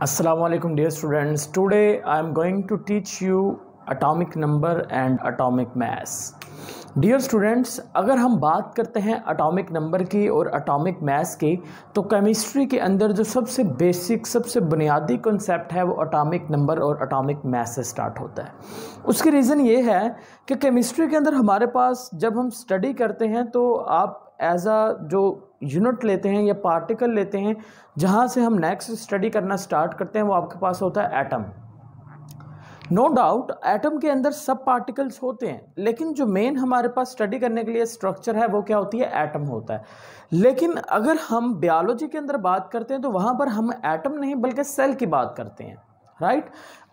alaikum dear students today I am going to teach you atomic number and atomic mass dear students अगर हम बात करते हैं atomic number की और अटोमिक मैस की तो केमिस्ट्री के अंदर जो सबसे बेसिक सबसे बुनियादी कॉन्सेप्ट है वो अटोमिक नंबर और अटोमिक मैथ से स्टार्ट होता है उसकी रीज़न ये है कि केमिस्ट्री के अंदर हमारे पास जब हम स्टडी करते हैं तो आप एज अ जो यूनिट लेते हैं या पार्टिकल लेते हैं जहाँ से हम नेक्स्ट स्टडी करना स्टार्ट करते हैं वो आपके पास होता है एटम नो डाउट एटम के अंदर सब पार्टिकल्स होते हैं लेकिन जो मेन हमारे पास स्टडी करने के लिए स्ट्रक्चर है वो क्या होती है एटम होता है लेकिन अगर हम बायोलॉजी के अंदर बात करते हैं तो वहाँ पर हम एटम नहीं बल्कि सेल की बात करते हैं राइट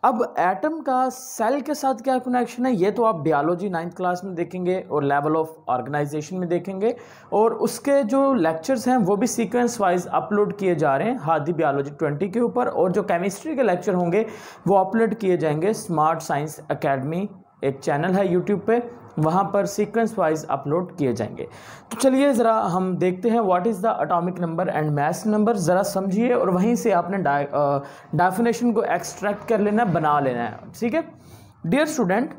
अब एटम का सेल के साथ क्या कनेक्शन है ये तो आप बायोलॉजी नाइन्थ क्लास में देखेंगे और लेवल ऑफ ऑर्गेनाइजेशन में देखेंगे और उसके जो लेक्चर्स हैं वो भी सीक्वेंस वाइज अपलोड किए जा रहे हैं हादी बायोलॉजी ट्वेंटी के ऊपर और जो केमिस्ट्री के लेक्चर होंगे वो अपलोड किए जाएंगे स्मार्ट साइंस अकेडमी एक चैनल है यूट्यूब पे वहाँ पर सीक्वेंस वाइज अपलोड किए जाएंगे तो चलिए ज़रा हम देखते हैं what is the atomic number and mass number ज़रा समझिए और वहीं से आपने डेफिनेशन को एक्सट्रैक्ट कर लेना है बना लेना है ठीक है डियर स्टूडेंट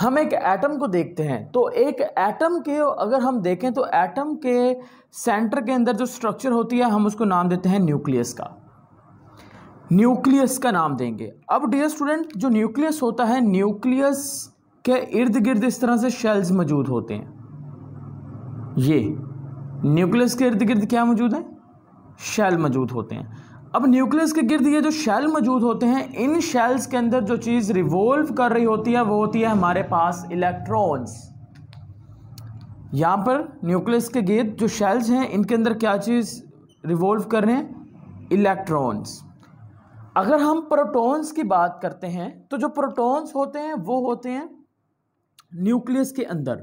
हम एक एटम को देखते हैं तो एक एटम के अगर हम देखें तो एटम के सेंटर के अंदर जो स्ट्रक्चर होती है हम उसको नाम देते हैं न्यूक्लियस का न्यूक्लियस का नाम देंगे अब डियर स्टूडेंट जो न्यूक्लियस होता है न्यूक्लियस के इर्द गिर्द इस तरह से शेल्स मौजूद होते हैं ये न्यूक्लियस के इर्द गिर्द क्या मौजूद है शेल मौजूद होते हैं अब न्यूक्लियस के गिर्द ये जो शेल मौजूद होते हैं इन शेल्स के अंदर जो चीज़ रिवॉल्व कर रही होती है वो होती है हमारे पास इलेक्ट्रॉन्स यहाँ पर न्यूक्लियस के गिर्द जो शेल्स हैं इनके अंदर क्या चीज़ रिवॉल्व कर रहे हैं इलेक्ट्रॉन्स अगर हम प्रोटॉन्स की बात करते हैं तो जो प्रोटॉन्स होते हैं वो होते हैं न्यूक्लियस के अंदर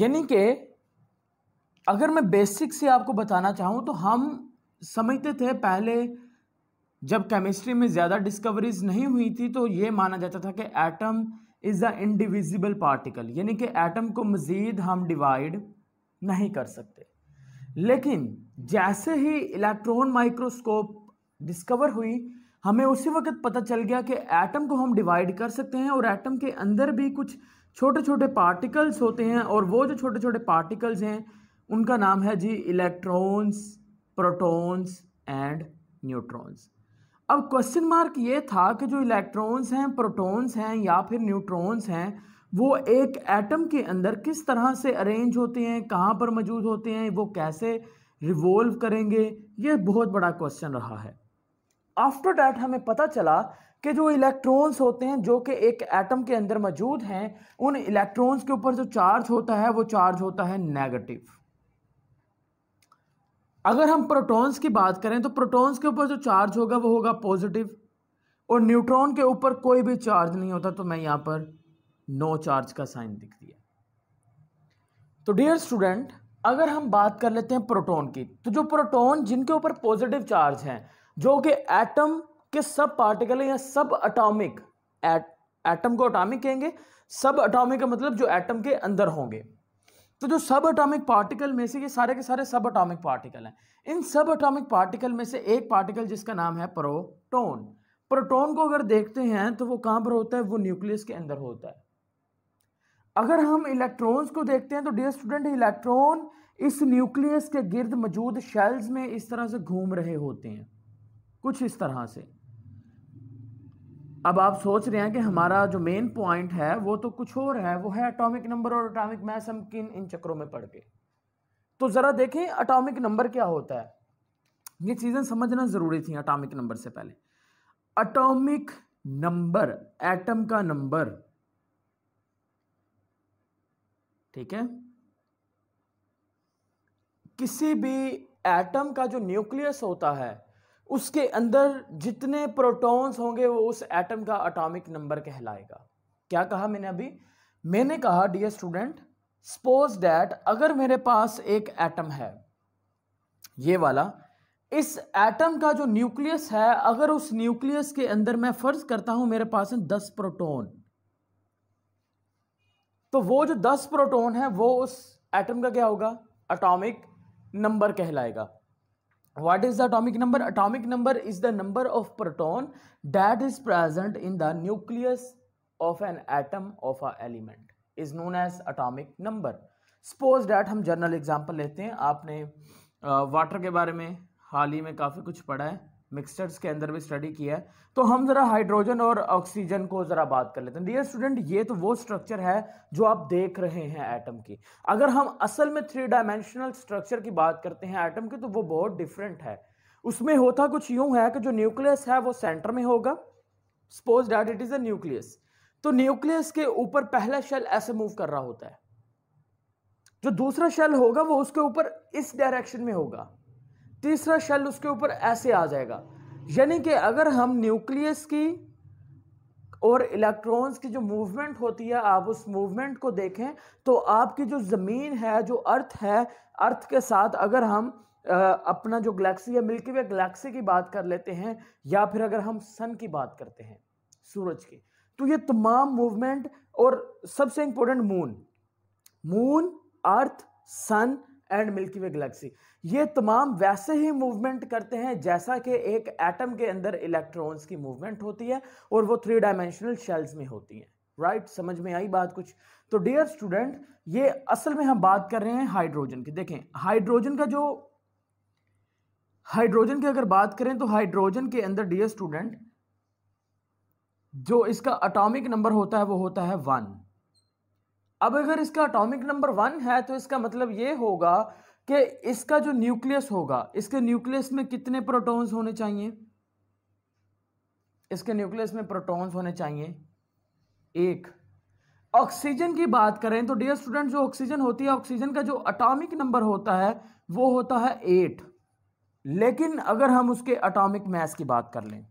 यानी कि अगर मैं बेसिक से आपको बताना चाहूँ तो हम समझते थे पहले जब केमिस्ट्री में ज़्यादा डिस्कवरीज नहीं हुई थी तो ये माना जाता था कि atom is the indivisible particle यानी कि एटम को मज़ीद हम डिवाइड नहीं कर सकते लेकिन जैसे ही इलेक्ट्रॉन माइक्रोस्कोप डिस्कवर हुई हमें उसी वक्त पता चल गया कि एटम को हम डिवाइड कर सकते हैं और एटम के अंदर भी कुछ छोटे छोटे पार्टिकल्स होते हैं और वो जो छोटे छोटे पार्टिकल्स हैं उनका नाम है जी इलेक्ट्रॉन्स प्रोटॉन्स एंड न्यूट्रॉन्स अब क्वेश्चन मार्क ये था कि जो इलेक्ट्रॉन्स हैं प्रोटॉन्स हैं या फिर न्यूट्रॉन्स हैं वो एक एटम के अंदर किस तरह से अरेंज होते हैं कहाँ पर मौजूद होते हैं वो कैसे रिवॉल्व करेंगे ये बहुत बड़ा क्वेश्चन रहा है आफ्टर डैट हमें पता चला कि जो इलेक्ट्रॉन्स होते हैं जो कि एक एटम के अंदर मौजूद हैं उन इलेक्ट्रॉन्स के ऊपर जो चार्ज होता है वो चार्ज होता है नेगेटिव अगर हम प्रोटॉन्स की बात करें तो प्रोटॉन्स के ऊपर जो चार्ज होगा वो होगा पॉजिटिव और न्यूट्रॉन के ऊपर कोई भी चार्ज नहीं होता तो मैं यहां पर नो चार्ज का साइन दिख दिया तो डियर स्टूडेंट अगर हम बात कर लेते हैं प्रोटॉन की तो जो प्रोटॉन जिनके ऊपर पॉजिटिव चार्ज है जो कि एटम के सब पार्टिकल या सब अटोमिक एटम को अटोमिक कहेंगे सब अटोमिक का मतलब जो एटम के अंदर होंगे तो जो सब अटोमिक पार्टिकल में से ये सारे के सारे सब अटोमिक पार्टिकल हैं इन सब अटोमिक पार्टिकल में से एक पार्टिकल जिसका नाम है प्रोटोन प्रोटोन को अगर देखते हैं तो वो कहाँ पर होता है वो न्यूक्लियस के अंदर होता है अगर हम इलेक्ट्रॉन्स को देखते हैं तो डियर स्टूडेंट इलेक्ट्रॉन इस न्यूक्लियस के गिर्द मौजूद शेल्स में इस तरह से घूम रहे होते हैं कुछ इस तरह से अब आप सोच रहे हैं कि हमारा जो मेन पॉइंट है वो तो कुछ और है वो है एटॉमिक नंबर और एटॉमिक मैस हम किन इन चक्रों में पढ़ के तो ज़रा देखें एटॉमिक नंबर क्या होता है ये चीज़ें समझना ज़रूरी थी एटॉमिक नंबर से पहले एटॉमिक नंबर एटम का नंबर ठीक है किसी भी एटम का जो न्यूक्लियस होता है उसके अंदर जितने प्रोटॉन्स होंगे वो उस एटम का अटोमिक नंबर कहलाएगा क्या कहा मैंने अभी मैंने कहा डियर स्टूडेंट सपोज डैट अगर मेरे पास एक एटम है ये वाला इस एटम का जो न्यूक्लियस है अगर उस न्यूक्लियस के अंदर मैं फर्ज करता हूं मेरे पास है दस प्रोटोन तो वो जो दस प्रोटोन है वो उस एटम का क्या होगा अटोमिक नंबर कहलाएगा what is the atomic number atomic number is the number of proton that is present in the nucleus of an atom of a element is known as atomic number suppose that हम general example लेते हैं आपने water के बारे में हाल ही में काफ़ी कुछ पढ़ा है मिक्सचर्स के अंदर भी स्टडी किया है तो हम ज़रा हाइड्रोजन और ऑक्सीजन को ज़रा बात कर लेते हैं डियर स्टूडेंट ये तो वो स्ट्रक्चर है जो आप देख रहे हैं एटम की अगर हम असल में थ्री डायमेंशनल स्ट्रक्चर की बात करते हैं एटम की तो वो बहुत डिफरेंट है उसमें होता कुछ यूं है कि जो न्यूक्लियस है वो सेंटर में होगा suppose that it is a nucleus तो न्यूक्लियस के ऊपर पहला शेल ऐसे मूव कर रहा होता है जो दूसरा शेल होगा वो उसके ऊपर इस डायरेक्शन में होगा तीसरा शेल उसके ऊपर ऐसे आ जाएगा यानी कि अगर हम न्यूक्लियस की और इलेक्ट्रॉन्स की जो मूवमेंट होती है आप उस मूवमेंट को देखें तो आपकी जो ज़मीन है जो अर्थ है अर्थ के साथ अगर हम आ, अपना जो गलेक्सी है मिल्की वे गलेक्सी की बात कर लेते हैं या फिर अगर हम सन की बात करते हैं सूरज की तो ये तमाम मूवमेंट और सबसे important moon moon earth sun and milky way galaxy ये तमाम वैसे ही मूवमेंट करते हैं जैसा कि एक एटम के अंदर इलेक्ट्रॉन्स की मूवमेंट होती है और वो थ्री डायमेंशनल शेल्स में होती है राइट right? समझ में आई बात कुछ तो डियर स्टूडेंट ये असल में हम बात कर रहे हैं हाइड्रोजन की देखें हाइड्रोजन का जो हाइड्रोजन की अगर बात करें तो हाइड्रोजन के अंदर डियर स्टूडेंट जो इसका अटोमिक नंबर होता है वो होता है वन अब अगर इसका अटोमिक नंबर वन है तो इसका मतलब ये होगा कि इसका जो न्यूक्लियस होगा इसके न्यूक्लियस में कितने प्रोटॉन्स होने चाहिए इसके न्यूक्लियस में प्रोटॉन्स होने चाहिए एक ऑक्सीजन की बात करें तो डियर स्टूडेंट जो ऑक्सीजन होती है ऑक्सीजन का जो अटोमिक नंबर होता है वो होता है एट लेकिन अगर हम उसके अटोमिक मैस की बात कर लें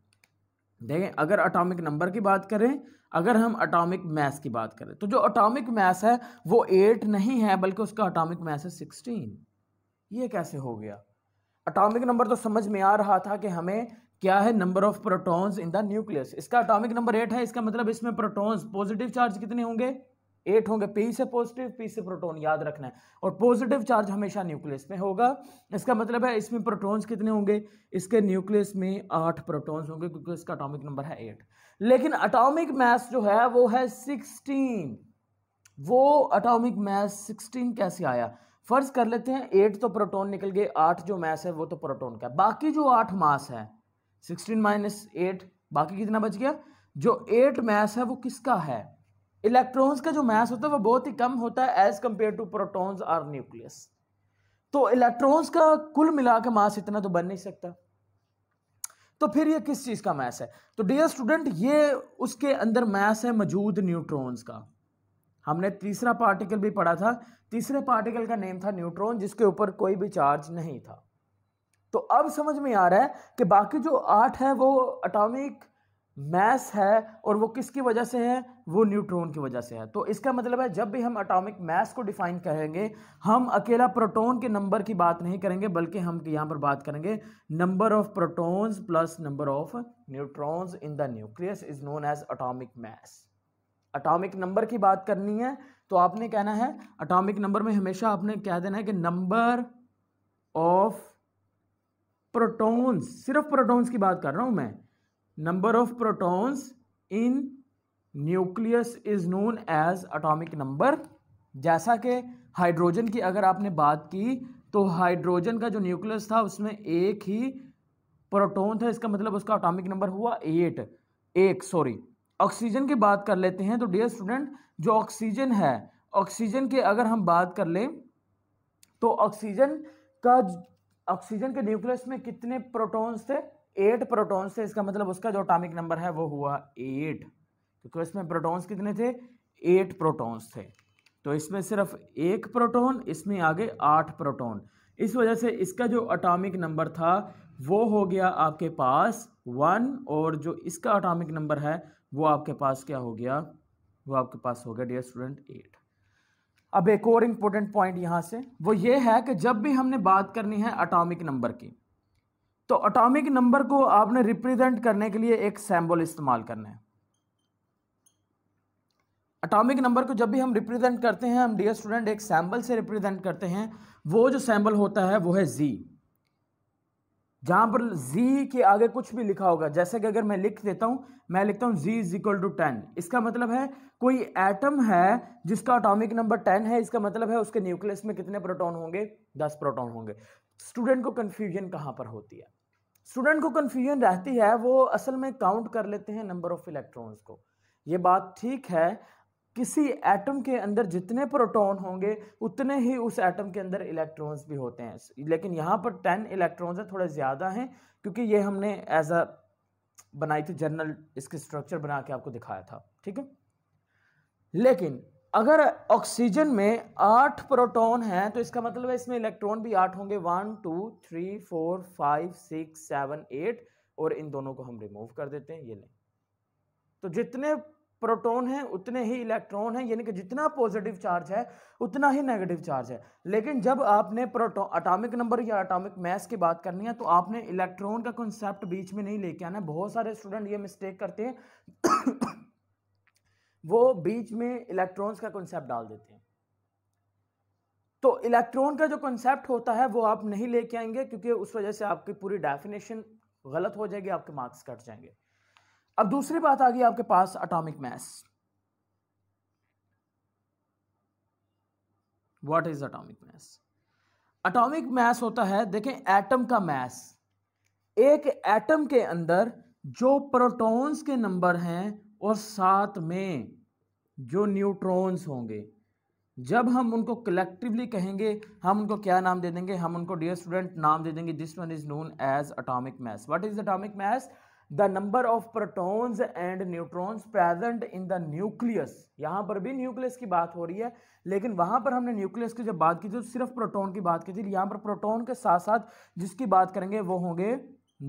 देखें अगर अटोमिक नंबर की बात करें अगर हम अटोमिक मैस की बात करें तो जो अटोमिक मैस है वो एट नहीं है बल्कि उसका अटोमिक मैस है सिक्सटीन ये कैसे हो गया अटोमिक नंबर तो समझ में आ रहा था कि हमें क्या है number of protons in the nucleus इसका अटोमिक नंबर एट है इसका मतलब इसमें प्रोटॉन्स पॉजिटिव चार्ज कितने होंगे एट होंगे पी से पॉजिटिव पी से प्रोटॉन याद रखना है और पॉजिटिव चार्ज हमेशा न्यूक्लियस में होगा इसका मतलब है इसमें प्रोटॉन्स कितने होंगे इसके न्यूक्लियस में आठ प्रोटॉन्स होंगे क्योंकि इसका अटोमिक नंबर है एट लेकिन अटोमिक मैस जो है वो है सिक्सटीन वो अटोमिक मैस सिक्सटीन कैसे आया फर्ज कर लेते हैं एट तो प्रोटोन निकल गए आठ जो मैस है वो तो प्रोटोन का बाकी जो आठ मास है सिक्सटीन माइनस एट बाकी कितना बच गया जो एट मैस है वो किसका है इलेक्ट्रॉन्स का जो मास होता है वो बहुत ही कम होता है एज कम्पेयर टू प्रोटॉन्स और न्यूक्लियस तो इलेक्ट्रॉन्स का कुल मिला के मास इतना तो बन नहीं सकता तो फिर ये किस चीज़ का मास है तो डियर स्टूडेंट ये उसके अंदर मास है मौजूद न्यूट्रॉन्स का हमने तीसरा पार्टिकल भी पढ़ा था तीसरे पार्टिकल का नेम था न्यूट्रॉन जिसके ऊपर कोई भी चार्ज नहीं था तो अब समझ में आ रहा है कि बाकी जो आठ है वो अटोमिक मैस है और वो किसकी वजह से है वो न्यूट्रॉन की वजह से है तो इसका मतलब है जब भी हम अटोमिक मैस को डिफाइन करेंगे हम अकेला प्रोटॉन के नंबर की बात नहीं करेंगे बल्कि हम यहाँ पर बात करेंगे number of protons plus number of neutrons in the nucleus is known as atomic mass atomic number की बात करनी है तो आपने कहना है अटोमिक नंबर में हमेशा आपने कह देना है कि नंबर ऑफ प्रोटोन्स सिर्फ प्रोटोन्स की बात कर रहा हूँ मैं number of protons in nucleus is known as atomic number जैसा कि हाइड्रोजन की अगर आपने बात की तो हाइड्रोजन का जो न्यूक्लियस था उसमें एक ही प्रोटोन था इसका मतलब उसका अटोमिक नंबर हुआ एट एक सॉरी ऑक्सीजन की बात कर लेते हैं तो डियर स्टूडेंट जो ऑक्सीजन है ऑक्सीजन की अगर हम बात कर लें तो ऑक्सीजन का ऑक्सीजन के न्यूक्लियस में कितने प्रोटॉन्स थे एट प्रोटॉन्स थे इसका मतलब उसका जो अटामिक नंबर है वो हुआ एट क्योंकि इसमें प्रोटॉन्स कितने थे एट प्रोटॉन्स थे तो इसमें सिर्फ एक प्रोटॉन इसमें आगे आठ प्रोटॉन इस वजह से इसका जो अटामिक नंबर था वो हो गया आपके पास वन और जो इसका अटामिक नंबर है वो आपके पास क्या हो गया वो आपके पास हो गया डियर स्टूडेंट एट अब एक और इम्पोर्टेंट पॉइंट यहाँ से वो ये है कि जब भी हमने बात करनी है अटामिक नंबर की तो अटोमिक नंबर को आपने रिप्रेजेंट करने के लिए एक सैम्बल इस्तेमाल करना है अटोमिक नंबर को जब भी हम रिप्रेजेंट करते हैं हम डियर स्टूडेंट एक सैम्बल से रिप्रेजेंट करते हैं वो जो सैम्बल होता है वो है जी जहां पर जी के आगे कुछ भी लिखा होगा जैसे कि अगर मैं लिख देता हूं मैं लिखता हूं Z is equal to ten इसका मतलब है कोई एटम है जिसका अटोमिक नंबर टेन है इसका मतलब है उसके न्यूक्लियस में कितने प्रोटोन होंगे दस प्रोटोन होंगे स्टूडेंट को कंफ्यूजन कहां पर होती है स्टूडेंट को कन्फ्यूजन रहती है वो असल में काउंट कर लेते हैं नंबर ऑफ इलेक्ट्रॉन्स को ये बात ठीक है किसी एटम के अंदर जितने प्रोटॉन होंगे उतने ही उस एटम के अंदर इलेक्ट्रॉन्स भी होते हैं लेकिन यहाँ पर टेन इलेक्ट्रॉन्स है थोड़े ज़्यादा हैं क्योंकि ये हमने एज अ बनाई थी जनरल इसके स्ट्रक्चर बना के आपको दिखाया था ठीक है लेकिन अगर ऑक्सीजन में आठ प्रोटॉन हैं तो इसका मतलब है इसमें इलेक्ट्रॉन भी आठ होंगे one two three four five six seven eight और इन दोनों को हम रिमूव कर देते हैं ये लें तो जितने प्रोटॉन हैं उतने ही इलेक्ट्रॉन हैं यानी कि जितना पॉजिटिव चार्ज है उतना ही नेगेटिव चार्ज है लेकिन जब आपने प्रोटॉन अटामिक नंबर या अटामिक मैस की बात करनी है तो आपने इलेक्ट्रॉन का कॉन्सेप्ट बीच में नहीं लेके आना बहुत सारे स्टूडेंट ये मिस्टेक करते हैं वो बीच में इलेक्ट्रॉन्स का कॉन्सेप्ट डाल देते हैं तो इलेक्ट्रॉन का जो कॉन्सेप्ट होता है वो आप नहीं लेके आएंगे क्योंकि उस वजह से आपकी पूरी डेफिनेशन गलत हो जाएगी आपके मार्क्स कट जाएंगे अब दूसरी बात आ गई आपके पास atomic mass what is atomic mass atomic mass होता है देखें एटम का मैस एक एटम के अंदर जो प्रोटॉन्स के नंबर हैं और साथ में जो न्यूट्रॉन्स होंगे जब हम उनको कलेक्टिवली कहेंगे हम उनको क्या नाम दे देंगे हम उनको डियर स्टूडेंट नाम दे देंगे this one is known as atomic mass what is atomic mass the number of protons and neutrons present in the nucleus यहाँ पर भी न्यूक्लियस की बात हो रही है लेकिन वहाँ पर हमने न्यूक्लियस की जब बात की थी तो सिर्फ प्रोटोन की बात की थी यहाँ पर प्रोटोन के साथ साथ जिसकी बात करेंगे वो होंगे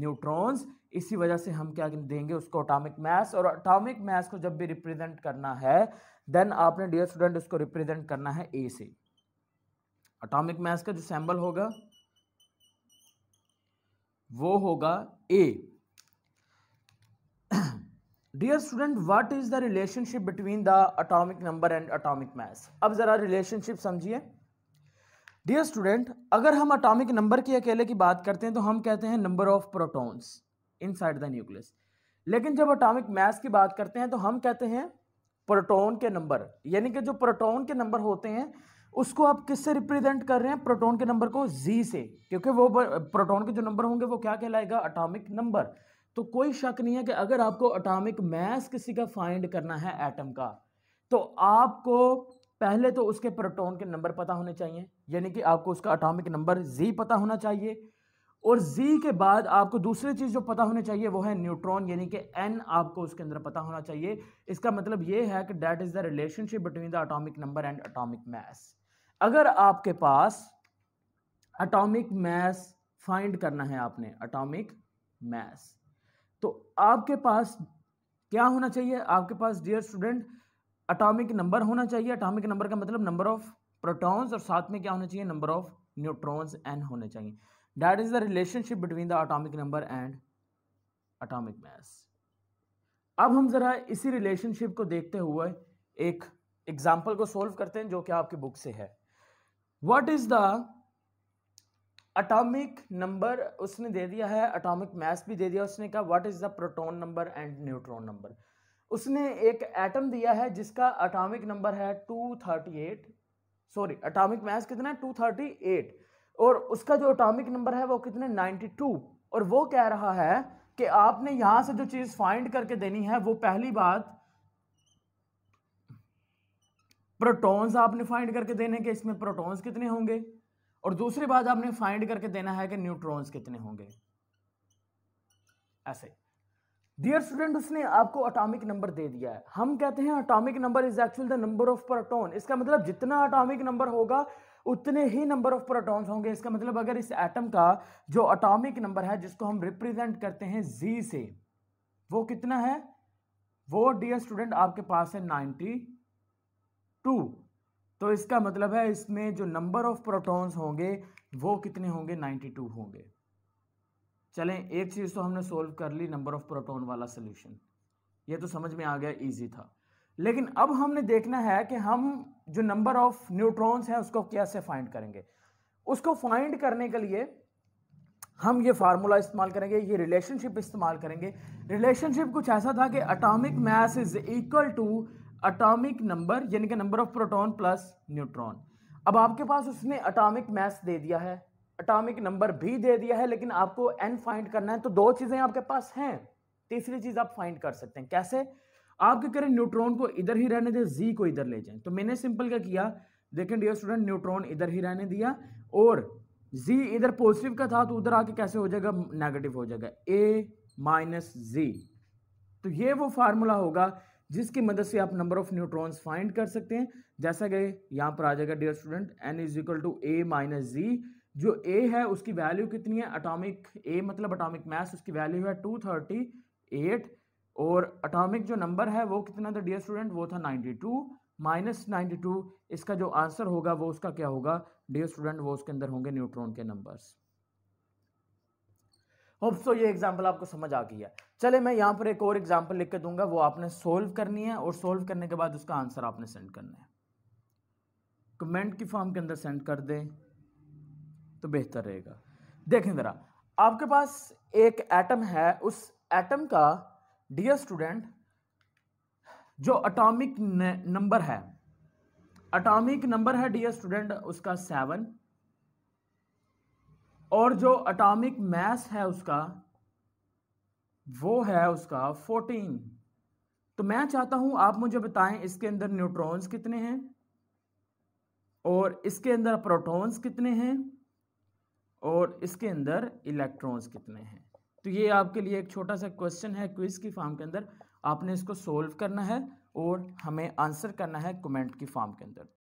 न्यूट्रॉन्स इसी वजह से हम क्या देंगे उसको अटोमिक मैथ और अटोमिक मैथ को जब भी रिप्रेजेंट करना है देन आपने डियर स्टूडेंट उसको रिप्रेजेंट करना है ए से अटोमिक मैथ का जो सैम्बल होगा वो होगा A dear student what is the relationship between the atomic number and atomic mass अब जरा रिलेशनशिप समझिए डियर स्टूडेंट अगर हम अटोमिक नंबर की अकेले की बात करते हैं तो हम कहते हैं number of protons inside the nucleus लेकिन जब अटोमिक मास की बात करते हैं तो हम कहते हैं प्रोटोन के नंबर यानी कि जो प्रोटोन के नंबर होते हैं उसको आप किससे रिप्रेजेंट कर रहे हैं प्रोटोन के नंबर को जी से क्योंकि वो प्रोटोन के जो नंबर होंगे वो क्या कहलाएगा अटोमिक नंबर तो कोई शक नहीं है कि अगर आपको अटोमिक मास किसी का फाइंड करना है एटम का तो आपको पहले तो उसके प्रोटोन के नंबर पता होने चाहिए यानी कि आपको उसका अटोमिक नंबर जी पता होना चाहिए और जी के बाद आपको दूसरी चीज़ जो पता होनी चाहिए वो है न्यूट्रॉन यानी कि एन आपको उसके अंदर पता होना चाहिए इसका मतलब ये है कि that is the relationship between the atomic number and atomic mass अगर आपके पास अटोमिक मैस फाइंड करना है आपने अटोमिक मैस तो आपके पास क्या होना चाहिए आपके पास डियर स्टूडेंट अटोमिक नंबर होना चाहिए अटोमिक नंबर का मतलब नंबर ऑफ प्रोटॉन्स और साथ में क्या होना चाहिए नंबर ऑफ न्यूट्रॉन्स एन होने चाहिए that is the relationship between the atomic number and atomic mass अब हम ज़रा इसी रिलेशनशिप को देखते हुए एक एग्जाम्पल को सोल्व करते हैं जो कि आपकी बुक से है what is the atomic number उसने दे दिया है अटोमिक मैस भी दे दिया उसने कहा what is the proton number and neutron number उसने एक एटम दिया है जिसका अटोमिक नंबर है 238 सॉरी अटोमिक मैस कितना है 238 और उसका जो अटोमिक नंबर है वो कितने 92 और वो कह रहा है कि आपने यहां से जो चीज़ फाइंड करके देनी है वो पहली बात प्रोटॉन्स आपने फाइंड करके देने के इसमें प्रोटॉन्स कितने होंगे और दूसरी बात आपने फाइंड करके देना है कि न्यूट्रॉन्स कितने होंगे ऐसे डियर स्टूडेंट उसने आपको अटोमिक नंबर दे दिया है हम कहते हैं atomic number is actual the number of proton इसका मतलब जितना अटोमिक नंबर होगा उतने ही नंबर ऑफ प्रोटॉन्स होंगे इसका मतलब अगर इस एटम का जो अटोमिक नंबर है जिसको हम रिप्रेजेंट करते हैं जी से वो कितना है वो डियर स्टूडेंट आपके पास है नाइन्टी टू तो इसका मतलब है इसमें जो नंबर ऑफ प्रोटॉन्स होंगे वो कितने होंगे नाइन्टी टू होंगे चलें एक चीज़ तो हमने सोल्व कर ली नंबर ऑफ प्रोटॉन वाला सोल्यूशन ये तो समझ में आ गया ईजी था लेकिन अब हमने देखना है कि हम जो नंबर ऑफ न्यूट्रॉन्स हैं उसको कैसे फाइंड करेंगे उसको फाइंड करने के लिए हम ये फार्मूला इस्तेमाल करेंगे ये रिलेशनशिप इस्तेमाल करेंगे रिलेशनशिप कुछ ऐसा था कि atomic mass is equal to atomic number यानी कि number of proton plus neutron अब आपके पास उसने अटोमिक मैस दे दिया है अटोमिक नंबर भी दे दिया है लेकिन आपको एन फाइंड करना है तो दो चीज़ें आपके पास हैं तीसरी चीज़ आप फाइंड कर सकते हैं कैसे आप क्या करें न्यूट्रॉन को इधर ही रहने दें जी को इधर ले जाएं तो मैंने सिंपल क्या किया देखें डियर स्टूडेंट न्यूट्रॉन इधर ही रहने दिया और जी इधर पॉजिटिव का था तो उधर आके कैसे हो जाएगा नेगेटिव हो जाएगा ए माइनस जी तो ये वो फार्मूला होगा जिसकी मदद से आप नंबर ऑफ न्यूट्रॉन्स फाइंड कर सकते हैं जैसा कि यहाँ पर आ जाएगा dear student N is equal to A minus Z जो ए है उसकी वैल्यू कितनी है अटोमिक ए मतलब अटोमिक मैस उसकी वैल्यू है टू थर्टी एट और अटोमिक जो नंबर है वो कितना था डियर स्टूडेंट वो था 92 माइनस 92 इसका जो आंसर होगा वो उसका क्या होगा डियर स्टूडेंट वो उसके अंदर होंगे न्यूट्रॉन के नंबर्स होप्स तो ये एग्जांपल आपको समझ आ गई है चले मैं यहाँ पर एक और एग्जांपल लिख के दूंगा वो आपने सोल्व करनी है और सोल्व करने के बाद उसका आंसर आपने सेंड करना है कमेंट की फॉर्म के अंदर सेंड कर दें तो बेहतर रहेगा देखें ज़रा आपके पास एक एटम है उस एटम का डियर स्टूडेंट जो अटोमिक नंबर है अटोमिक नंबर है डियर स्टूडेंट उसका सेवन और जो अटोमिक मैस है उसका वो है उसका फोर्टीन तो मैं चाहता हूं आप मुझे बताएं इसके अंदर न्यूट्रॉन्स कितने हैं और इसके अंदर प्रोटॉन्स कितने हैं और इसके अंदर इलेक्ट्रॉन्स कितने हैं तो ये आपके लिए एक छोटा सा क्वेश्चन है क्विज की फॉर्म के अंदर आपने इसको सोल्व करना है और हमें आंसर करना है कमेंट की फॉर्म के अंदर